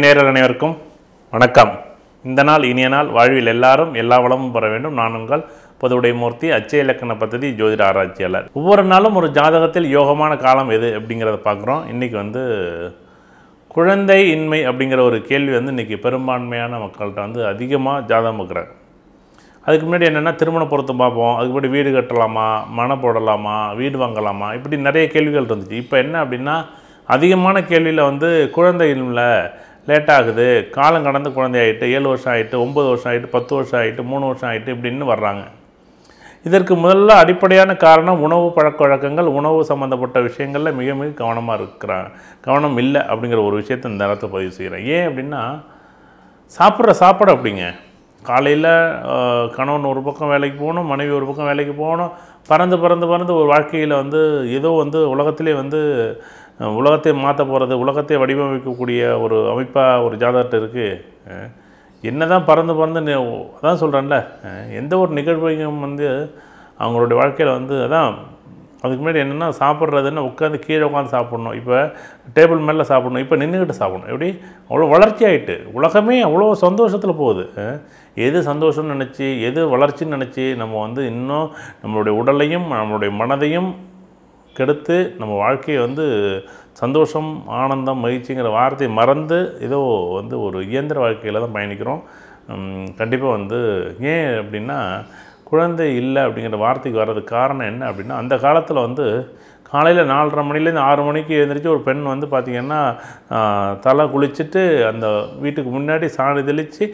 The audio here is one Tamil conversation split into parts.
நேரர் அனைவருக்கும் வணக்கம் இந்த நாள் இனிய நாள் வாழ்வில் எல்லாரும் எல்லா வளமும் பெற வேண்டும் நான் உங்கள் பொதுவுடைய மூர்த்தி அச்சய இலக்கண பத்ததி ஜோதிட ஆராய்ச்சியாளர் ஒவ்வொரு நாளும் ஒரு ஜாதகத்தில் யோகமான காலம் எது அப்படிங்கிறத பார்க்குறோம் இன்றைக்கி வந்து குழந்தை இன்மை அப்படிங்கிற ஒரு கேள்வி வந்து இன்றைக்கி பெரும்பான்மையான மக்கள்கிட்ட வந்து அதிகமாக ஜாதகம் பார்க்குறாங்க அதுக்கு முன்னாடி என்னென்னா திருமண பொருத்தம் பார்ப்போம் அதுக்கு முன்னாடி வீடு கட்டலாமா மனை போடலாமா வீடு வாங்கலாமா இப்படி நிறைய கேள்விகள் இருந்துச்சு இப்போ என்ன அப்படின்னா அதிகமான கேள்வியில் வந்து குழந்தை இல்லை லேட்டாகுது காலம் கடந்து குழந்தையாயிட்டு ஏழு வருஷம் ஆகிட்டு ஒம்பது வருஷம் ஆகிட்டு பத்து வருஷம் ஆகிட்டு மூணு வருஷம் ஆகிட்டு இப்படின்னு வர்றாங்க இதற்கு முதல்ல அடிப்படையான காரணம் உணவு பழக்க வழக்கங்கள் உணவு சம்மந்தப்பட்ட விஷயங்களில் மிக மிக கவனமாக இருக்கிறாங்க கவனம் இல்லை அப்படிங்கிற ஒரு விஷயத்தை இந்த நேரத்தில் பதிவு செய்கிறேன் ஏன் அப்படின்னா சாப்பிட்ற சாப்பாடு அப்படிங்க காலையில் கணவன் ஒரு பக்கம் வேலைக்கு போகணும் மனைவி ஒரு பக்கம் வேலைக்கு போகணும் பறந்து பறந்து பறந்து ஒரு வாழ்க்கையில் வந்து ஏதோ வந்து உலகத்திலே வந்து உலகத்தை மாற்ற போகிறது உலகத்தை வடிவமைக்கக்கூடிய ஒரு அமைப்பாக ஒரு ஜாதகத்தை இருக்குது என்ன தான் பறந்து பறந்து அதான் சொல்கிறேன்ல எந்த ஒரு நிகழ்வையும் வந்து அவங்களுடைய வாழ்க்கையில் வந்து அதான் அதுக்கு முன்னாடி என்னென்னா சாப்பிட்றதுன்னு உட்காந்து கீழே உட்காந்து சாப்பிட்ணும் இப்போ டேபிள் மேலே சாப்பிட்ணும் இப்போ நின்றுக்கிட்டு சாப்பிடணும் எப்படி அவ்வளோ வளர்ச்சி ஆகிட்டு உலகமே அவ்வளோ சந்தோஷத்தில் போகுது எது சந்தோஷம்னு நினச்சி எது வளர்ச்சின்னு நினச்சி நம்ம வந்து இன்னும் நம்மளுடைய உடலையும் நம்மளுடைய மனதையும் கெடுத்து நம்ம வாழ்க்கையை வந்து சந்தோஷம் ஆனந்தம் மகிழ்ச்சிங்கிற வார்த்தையை மறந்து ஏதோ வந்து ஒரு இயந்திர வாழ்க்கையில் தான் பயணிக்கிறோம் கண்டிப்பாக வந்து ஏன் அப்படின்னா குழந்தை இல்லை அப்படிங்கிற வார்த்தைக்கு வர்றதுக்கு காரணம் என்ன அப்படின்னா அந்த காலத்தில் வந்து காலையில் நாலரை மணிலேருந்து ஆறு மணிக்கு எழுந்திரிச்சு ஒரு பெண் வந்து பார்த்திங்கன்னா தலை குளிச்சுட்டு அந்த வீட்டுக்கு முன்னாடி சாணி தெளித்து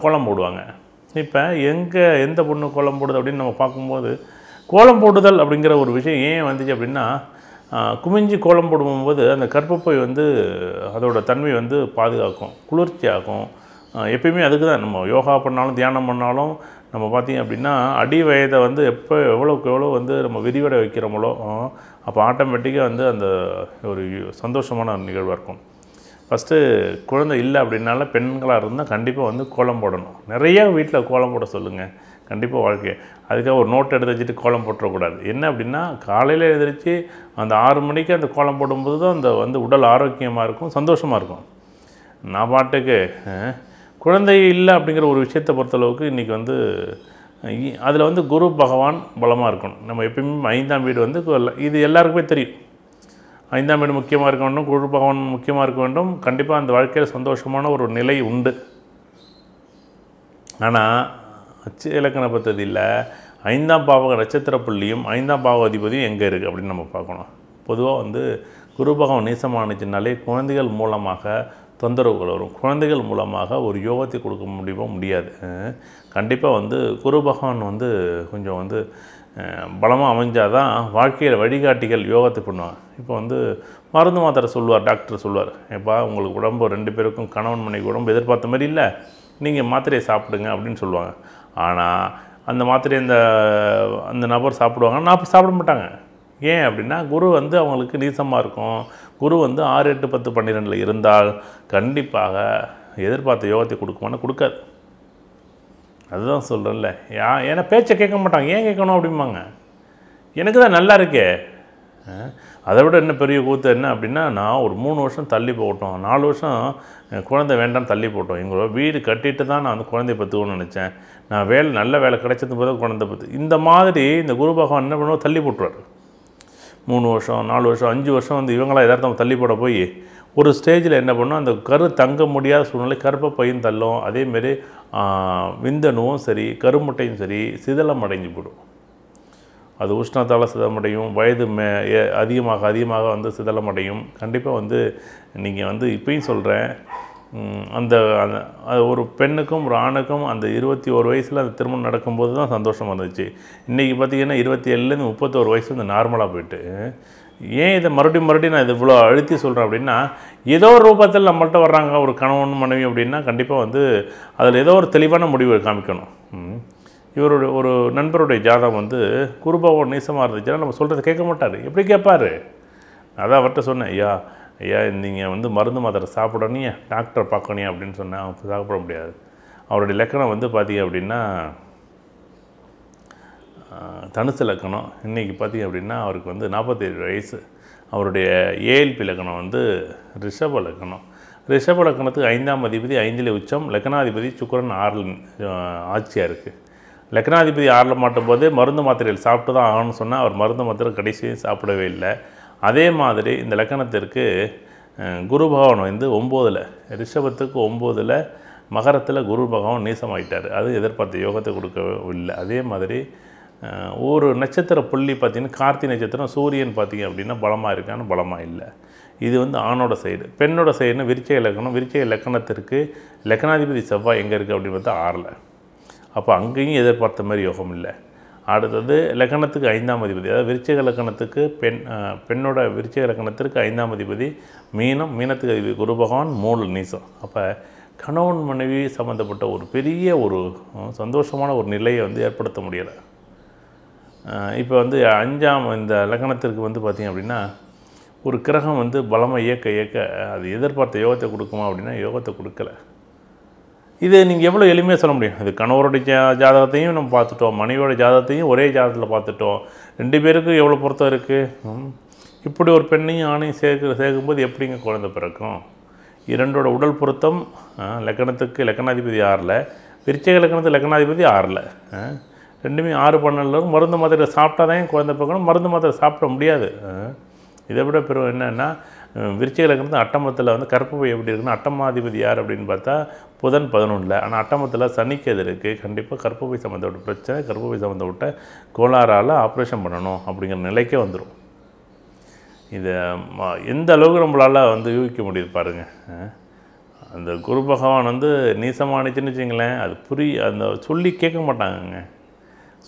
கோலம் போடுவாங்க இப்போ எங்கே எந்த பொண்ணு கோலம் போடுது அப்படின்னு நம்ம பார்க்கும்போது கோலம் போடுதல் அப்படிங்கிற ஒரு விஷயம் ஏன் வந்துச்சு அப்படின்னா குமிஞ்சு கோலம் போடும்போது அந்த கற்பப்பை வந்து அதோட தன்மை வந்து பாதுகாக்கும் குளிர்ச்சியாகும் எப்பயுமே அதுக்கு தான் நம்ம யோகா பண்ணாலும் தியானம் பண்ணாலும் நம்ம பார்த்திங்க அப்படின்னா அடி வயதை வந்து எப்போ எவ்வளோக்கு எவ்வளோ வந்து நம்ம விரிவடை வைக்கிறோமோ அப்போ ஆட்டோமேட்டிக்காக வந்து அந்த ஒரு சந்தோஷமான நிகழ்வாக இருக்கும் ஃபஸ்ட்டு குழந்தை இல்லை அப்படின்னால பெண்களாக இருந்தால் கண்டிப்பாக வந்து கோலம் போடணும் நிறையா வீட்டில் கோலம் போட சொல்லுங்கள் கண்டிப்பாக வாழ்க்கை அதுக்காக ஒரு நோட் எடுத்து வச்சுட்டு கோலம் போட்டுறக்கூடாது என்ன அப்படின்னா காலையில் எழுந்திரிச்சு அந்த ஆறு மணிக்கு அந்த கோலம் போடும்போது தான் அந்த வந்து உடல் ஆரோக்கியமாக இருக்கும் சந்தோஷமாக இருக்கும் நான் பாட்டுக்கு குழந்தை இல்லை அப்படிங்கிற ஒரு விஷயத்தை பொறுத்தளவுக்கு இன்றைக்கி வந்து அதில் வந்து குரு பகவான் பலமாக இருக்கணும் நம்ம எப்பயுமே ஐந்தாம் வீடு வந்து இது எல்லாருக்குமே தெரியும் ஐந்தாம் வீடு முக்கியமாக இருக்க வேண்டும் குரு பகவான் முக்கியமாக இருக்க வேண்டும் கண்டிப்பாக அந்த வாழ்க்கையில் சந்தோஷமான ஒரு நிலை உண்டு ஆனால் அச்சு இலக்கண பத்ததியில் ஐந்தாம் பாவக நட்சத்திர புள்ளியும் ஐந்தாம் அதிபதியும் எங்கே இருக்குது அப்படின்னு நம்ம பார்க்கணும் பொதுவாக வந்து குரு பகவான் நீசமானுச்சுனாலே குழந்தைகள் மூலமாக தொந்தரவுகள் வரும் குழந்தைகள் மூலமாக ஒரு யோகத்தை கொடுக்க முடியவோ முடியாது கண்டிப்பாக வந்து குரு பகவான் வந்து கொஞ்சம் வந்து பலமாக அமைஞ்சால் தான் வாழ்க்கையில் வழிகாட்டிகள் யோகத்தை பண்ணுவாங்க இப்போ வந்து மருந்து மாத்திரை சொல்லுவார் டாக்டர் சொல்லுவார் எப்பா உங்களுக்கு உடம்பு ரெண்டு பேருக்கும் கணவன் மனைவி உடம்பு எதிர்பார்த்த மாதிரி இல்லை நீங்கள் மாத்திரையை சாப்பிடுங்க அப்படின்னு சொல்லுவாங்க ஆனால் அந்த மாத்திரை இந்த அந்த நபர் சாப்பிடுவாங்க நான் சாப்பிட மாட்டாங்க ஏன் அப்படின்னா குரு வந்து அவங்களுக்கு நீசமாக இருக்கும் குரு வந்து ஆறு எட்டு பத்து பன்னிரெண்டில் இருந்தால் கண்டிப்பாக எதிர்பார்த்த யோகத்தை கொடுக்குமான்னு கொடுக்காது அதுதான் சொல்கிறேன்ல யா ஏன்னா பேச்சை கேட்க மாட்டாங்க ஏன் கேட்கணும் அப்படிம்பாங்க எனக்கு தான் நல்லா இருக்கே அதை விட என்ன பெரிய கூத்து என்ன அப்படின்னா நான் ஒரு மூணு வருஷம் தள்ளி போட்டோம் நாலு வருஷம் குழந்தை வேண்டாம் தள்ளி போட்டோம் எங்களோட வீடு கட்டிட்டு தான் நான் அந்த குழந்தைய பற்றுக்கணும்னு நினச்சேன் நான் வேலை நல்ல வேலை கிடைச்சது போது குழந்தை பற்றி இந்த மாதிரி இந்த குரு பகவான் என்ன பண்ணுவோம் தள்ளி போட்டுருவார் மூணு வருஷம் நாலு வருஷம் அஞ்சு வருஷம் வந்து இவங்களாம் எதார்த்தம் தள்ளி போட போய் ஒரு ஸ்டேஜில் என்ன பண்ணோம் அந்த கரு தங்க முடியாத சூழ்நிலை கருப்பை பையன் தள்ளும் அதேமாரி விந்தணுவும் சரி கருமுட்டையும் சரி சிதலம் அடைஞ்சு போடும் அது உஷ்ணத்தால் சிதமடையும் வயது மே அதிகமாக அதிகமாக வந்து சிதலமடையும் கண்டிப்பாக வந்து நீங்கள் வந்து இப்பயும் சொல்கிறேன் அந்த ஒரு பெண்ணுக்கும் ஒரு ஆணுக்கும் அந்த இருபத்தி ஒரு வயசில் அந்த திருமணம் நடக்கும்போது தான் சந்தோஷமாக இருந்துச்சு இன்றைக்கி பார்த்திங்கன்னா இருபத்தி ஏழுலேருந்து முப்பத்தோரு வயசு வந்து நார்மலாக போயிட்டு ஏன் இதை மறுபடியும் மறுபடியும் நான் இது இவ்வளோ அழுத்தி சொல்கிறேன் அப்படின்னா ஏதோ ஒரு ரூபத்தில் நம்மள்கிட்ட வர்றாங்க ஒரு கணவன் மனைவி அப்படின்னா கண்டிப்பாக வந்து அதில் ஏதோ ஒரு தெளிவான முடிவு காமிக்கணும் இவருடைய ஒரு நண்பருடைய ஜாதகம் வந்து குருபாவோட நீசமாக இருந்துச்சுன்னா நம்ம சொல்கிறது கேட்க மாட்டார் எப்படி கேட்பார் அதான் அவர்கிட்ட சொன்னேன் ஐயா ஐயா நீங்கள் வந்து மருந்து மாத்திரை சாப்பிடணியே டாக்டர் பார்க்கணியா அப்படின்னு சொன்னேன் அவங்க சாப்பிட முடியாது அவருடைய லக்கணம் வந்து பார்த்தீங்க அப்படின்னா தனுசு லக்கணம் இன்றைக்கி பார்த்தீங்க அப்படின்னா அவருக்கு வந்து நாற்பத்தேழு வயசு அவருடைய ஏஎல்பி லக்கணம் வந்து ரிஷப லக்கணம் ரிஷப லக்கணத்துக்கு ஐந்தாம் அதிபதி ஐந்திலே உச்சம் லக்கணாதிபதி சுக்கரன் ஆறில் ஆட்சியாக இருக்குது லக்னாதிபதி ஆறில் மாட்டும் போது மருந்து மாத்திரைகள் சாப்பிட்டு தான் ஆகணும்னு சொன்னால் அவர் மருந்து மாத்திரை கடைசியும் சாப்பிடவே இல்லை அதே மாதிரி இந்த லக்கணத்திற்கு குரு பகவான் வந்து ஒம்போதில் ரிஷபத்துக்கு ஒம்போதில் மகரத்தில் குரு பகவான் நீசமாயிட்டார் அது எதிர்பார்த்த யோகத்தை கொடுக்க இல்லை அதே மாதிரி ஒரு நட்சத்திர புள்ளி பார்த்திங்கன்னா கார்த்தி நட்சத்திரம் சூரியன் பார்த்திங்க அப்படின்னா பலமாக இருக்கான்னு பலமாக இல்லை இது வந்து ஆணோட சைடு பெண்ணோட சைடுன்னு விரிச்சை இலக்கணம் விரிச்சை இலக்கணத்திற்கு லக்கணாதிபதி செவ்வாய் எங்கே இருக்குது அப்படின்னு பார்த்தா ஆறில் அப்போ அங்கேயும் எதிர்பார்த்த மாதிரி யோகம் இல்லை அடுத்தது லக்கணத்துக்கு ஐந்தாம் அதிபதி அதாவது விருச்சக லக்கணத்துக்கு பெண் பெண்ணோட விருச்சக லக்கணத்திற்கு ஐந்தாம் அதிபதி மீனம் மீனத்துக்கு அதிபதி குரு பகவான் மூல நீசம் அப்போ கணவன் மனைவி சம்மந்தப்பட்ட ஒரு பெரிய ஒரு சந்தோஷமான ஒரு நிலையை வந்து ஏற்படுத்த முடியலை இப்போ வந்து அஞ்சாம் இந்த லக்கணத்திற்கு வந்து பார்த்திங்க அப்படின்னா ஒரு கிரகம் வந்து பலமாக இயக்க இயக்க அது எதிர்பார்த்த யோகத்தை கொடுக்குமா அப்படின்னா யோகத்தை கொடுக்கலை இது நீங்கள் எவ்வளோ எளிமையாக சொல்ல முடியும் இது கணவருடைய ஜா ஜாதகத்தையும் நம்ம பார்த்துட்டோம் மனைவியோட ஜாதகத்தையும் ஒரே ஜாதகத்தில் பார்த்துட்டோம் ரெண்டு பேருக்கும் எவ்வளோ பொருத்தம் இருக்குது இப்படி ஒரு பெண்ணையும் ஆணையும் சேர்க்க சேர்க்கும்போது எப்படிங்க குழந்தை பிறக்கும் இரண்டோட உடல் பொருத்தம் லக்கணத்துக்கு லக்கணாதிபதி ஆறில் விருச்சக லக்கணத்துக்கு லக்கணாதிபதி ஆறில் ரெண்டுமே ஆறு பன்னெண்டில் மருந்து மாத்திரை சாப்பிட்டா தான் குழந்தை பிறக்கணும் மருந்து மாத்திரை சாப்பிட முடியாது இதை விட பெரும் என்னென்னா விருச்சிக இருக்கிறது அட்டமத்தில் வந்து கற்பு போய் எப்படி இருக்குன்னு அட்டமாதிபதி யார் அப்படின்னு பார்த்தா புதன் பதினொன்றில் ஆனால் அட்டமத்தில் சனிக்கு எது இருக்குது கண்டிப்பாக கற்பப்பை சம்மந்தப்பட்ட பிரச்சனை கற்பப்பை சம்மந்தப்பட்ட கோளாறால் ஆப்ரேஷன் பண்ணணும் அப்படிங்கிற நிலைக்கே வந்துடும் இதை எந்த அளவுக்கு நம்மளால் வந்து யூகிக்க முடியுது பாருங்கள் அந்த குரு பகவான் வந்து நீசமானிச்சுன்னு வச்சிங்களேன் அது புரிய அந்த சொல்லி கேட்க மாட்டாங்கங்க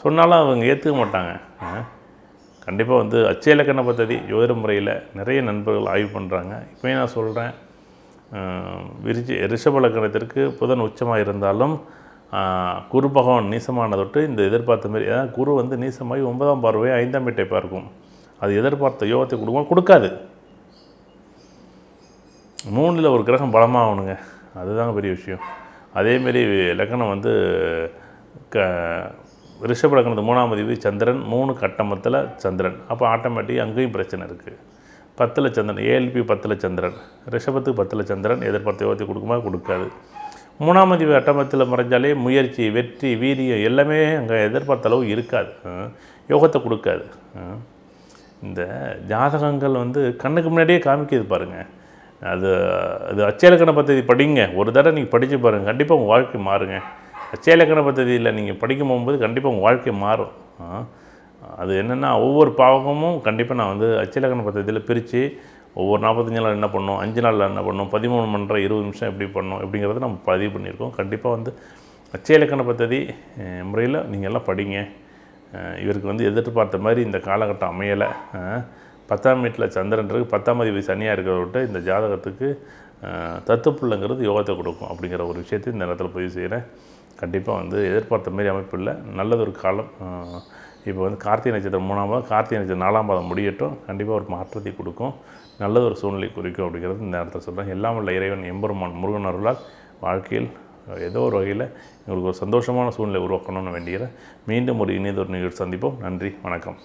சொன்னாலும் அவங்க ஏற்றுக்க மாட்டாங்க கண்டிப்பாக வந்து அச்சய இலக்கண பദ്ധதி ஜோதிட முறையில் நிறைய நண்பர்கள் ஆய்வு பண்ணுறாங்க இப்போயும் நான் சொல்கிறேன் விரிச்சி ரிஷப புதன் உச்சமாக இருந்தாலும் குரு பகவான் நீசமான தொட்டு இந்த எதிர்பார்த்த மாரி ஏன்னா குரு வந்து நீசமாகி ஒன்பதாம் பார்வையை ஐந்தாம் வீட்டை பார்க்கும் அது எதிர்பார்த்த யோகத்தை கொடுக்கும் கொடுக்காது மூணில் ஒரு கிரகம் பலமாகணுங்க அதுதாங்க பெரிய விஷயம் அதேமாரி லக்கணம் வந்து க ரிஷபலக்கணத்து மூணாம் அதிபதி சந்திரன் மூணு கட்டமத்தில் சந்திரன் அப்போ ஆட்டோமேட்டிக் அங்கேயும் பிரச்சனை இருக்குது பத்தில் சந்திரன் ஏஎல்பி பத்தில் சந்திரன் ரிஷபத்துக்கு பத்தில் சந்திரன் எதிர்பார்த்த யோகத்தை கொடுக்குமா கொடுக்காது மூணாம் அதிபதி அட்டமத்தில் மறைஞ்சாலே முயற்சி வெற்றி வீரியம் எல்லாமே அங்கே எதிர்பார்த்த அளவு இருக்காது யோகத்தை கொடுக்காது இந்த ஜாதகங்கள் வந்து கண்ணுக்கு முன்னாடியே காமிக்கிது பாருங்கள் அது அது அச்சலக்கண பத்தி படிங்க ஒரு தடவை நீங்கள் படித்து பாருங்கள் கண்டிப்பாக உங்கள் வாழ்க்கை மாறுங்க அச்சேலக்கண பத்ததியில் நீங்கள் படிக்கும் போகும்போது கண்டிப்பாக உங்கள் வாழ்க்கை மாறும் அது என்னென்னா ஒவ்வொரு பாவகமும் கண்டிப்பாக நான் வந்து அச்சேலக்கண பத்ததியில் பிரித்து ஒவ்வொரு நாற்பத்தஞ்சு நாளில் என்ன பண்ணோம் அஞ்சு நாளில் என்ன பண்ணோம் பதிமூணு பண்ணுற இருபது நிமிஷம் எப்படி பண்ணோம் அப்படிங்கிறத நம்ம பதிவு பண்ணியிருக்கோம் கண்டிப்பாக வந்து அச்சேலக்கண பத்ததி முறையில் நீங்கள் எல்லாம் படிங்க இவருக்கு வந்து எதிர்பார்த்த மாதிரி இந்த காலகட்டம் அமையலை பத்தாம் வீட்டில் சந்திரன் இருக்குது பத்தாம் அதிபதி சனியாக இருக்கிறத விட்டு இந்த ஜாதகத்துக்கு தத்துப்புள்ளங்கிறது யோகத்தை கொடுக்கும் அப்படிங்கிற ஒரு விஷயத்தை இந்த நேரத்தில் பதிவு செய்கிறேன் கண்டிப்பாக வந்து எதிர்பார்த்த மாரி அமைப்பு இல்லை நல்லது ஒரு காலம் இப்போ வந்து கார்த்திகை நட்சத்திரம் மூணாம் பாதம் கார்த்திகை நட்சத்திரம் நாலாம் பாதம் முடியட்டும் கண்டிப்பாக ஒரு மாற்றத்தை கொடுக்கும் நல்லது ஒரு சூழ்நிலை குறிக்கும் அப்படிங்கிறது இந்த நேரத்தில் சொல்கிறேன் எல்லாம் உள்ள இறைவன் எம்பெருமான் முருகன் அருளால் வாழ்க்கையில் ஏதோ ஒரு வகையில் எங்களுக்கு ஒரு சந்தோஷமான சூழ்நிலை உருவாக்கணும்னு வேண்டிய மீண்டும் ஒரு இணையதொரு நிகழ்ச்சி சந்திப்போம் நன்றி வணக்கம்